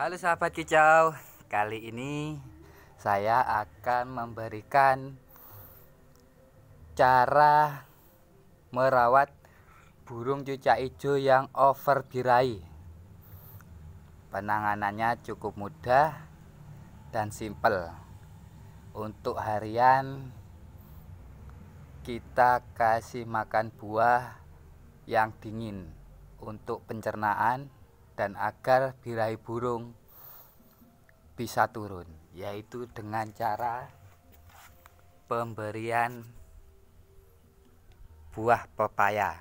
Halo sahabat kicau, kali ini saya akan memberikan cara merawat burung cucak hijau yang over birai. Penanganannya cukup mudah dan simpel. Untuk harian kita kasih makan buah yang dingin untuk pencernaan dan agar birahi burung bisa turun yaitu dengan cara pemberian buah pepaya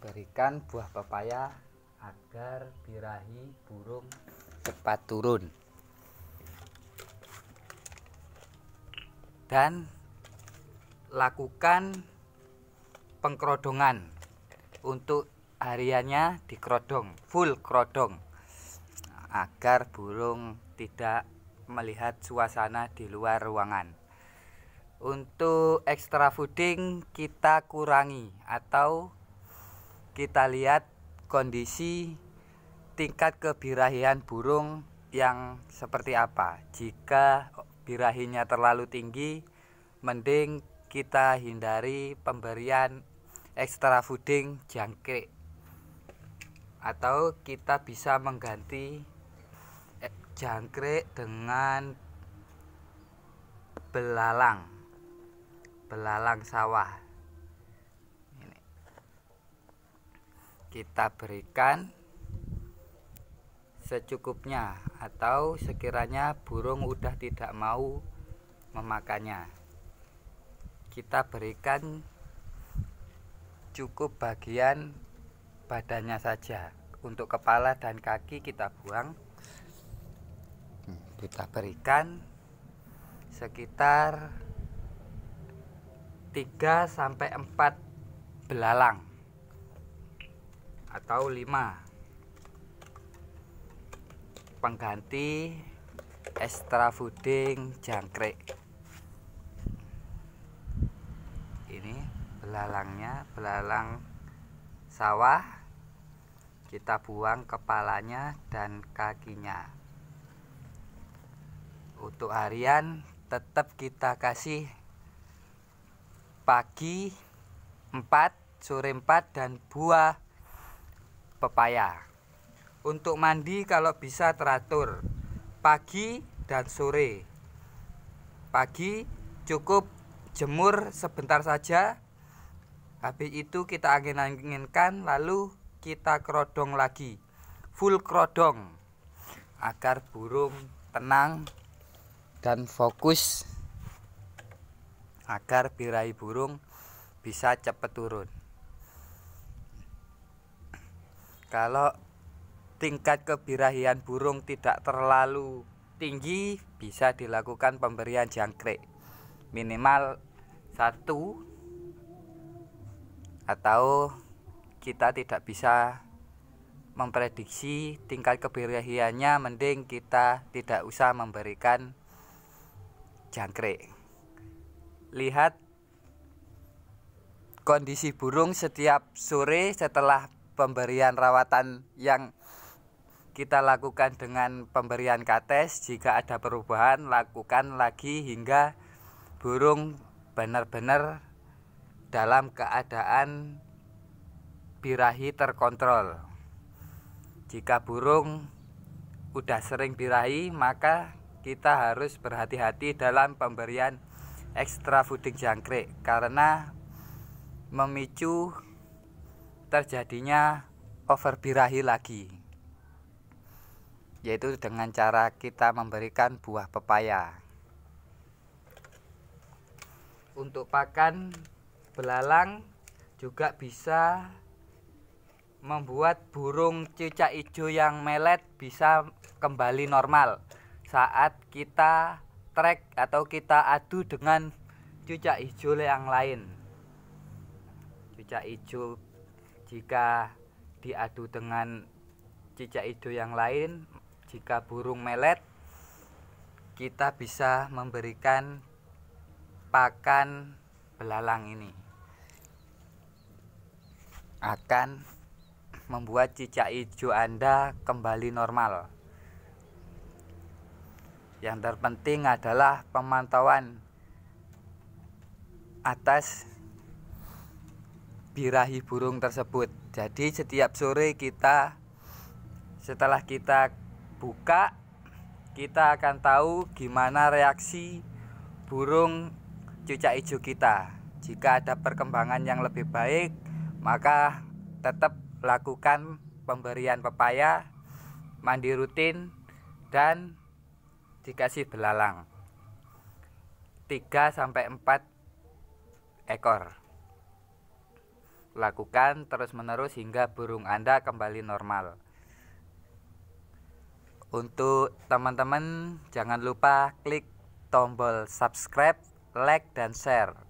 berikan buah pepaya agar birahi burung cepat turun dan lakukan pengkerodongan untuk hariannya di kerodong full kerodong agar burung tidak melihat suasana di luar ruangan untuk extra fooding kita kurangi atau kita lihat kondisi tingkat kebirahian burung yang seperti apa jika birahinya terlalu tinggi mending kita hindari pemberian extra fooding jangkrik atau kita bisa mengganti eh, jangkrik dengan belalang belalang sawah ini kita berikan secukupnya atau sekiranya burung udah tidak mau memakannya kita berikan cukup bagian badannya saja untuk kepala dan kaki kita buang kita berikan sekitar 3 sampai 4 belalang atau 5 pengganti extra fooding jangkrik ini belalangnya belalang sawah kita buang kepalanya dan kakinya untuk harian tetap kita kasih pagi 4 sore 4 dan buah pepaya untuk mandi kalau bisa teratur pagi dan sore pagi cukup jemur sebentar saja habis itu kita angin-anginkan lalu kita kerodong lagi full kerodong agar burung tenang dan fokus agar birahi burung bisa cepat turun kalau tingkat kebirahian burung tidak terlalu tinggi bisa dilakukan pemberian jangkrik minimal satu atau kita tidak bisa memprediksi tingkat keberhasilannya mending kita tidak usah memberikan jangkrik lihat kondisi burung setiap sore setelah pemberian rawatan yang kita lakukan dengan pemberian kates jika ada perubahan lakukan lagi hingga burung benar-benar dalam keadaan birahi terkontrol. Jika burung udah sering birahi, maka kita harus berhati-hati dalam pemberian ekstra fooding jangkrik karena memicu terjadinya over birahi lagi yaitu dengan cara kita memberikan buah pepaya untuk pakan belalang juga bisa membuat burung cicak hijau yang melet bisa kembali normal saat kita trek atau kita adu dengan cicak hijau yang lain. Cicak hijau jika diadu dengan cicak hijau yang lain, jika burung melet kita bisa memberikan pakan belalang ini akan membuat cicak hijau Anda kembali normal. Yang terpenting adalah pemantauan atas birahi burung tersebut. Jadi setiap sore kita setelah kita buka kita akan tahu gimana reaksi burung cucak hijau kita. Jika ada perkembangan yang lebih baik, maka tetap lakukan pemberian pepaya, mandi rutin, dan dikasih belalang 3 sampai 4 ekor. Lakukan terus-menerus hingga burung Anda kembali normal. Untuk teman-teman jangan lupa klik tombol subscribe, like dan share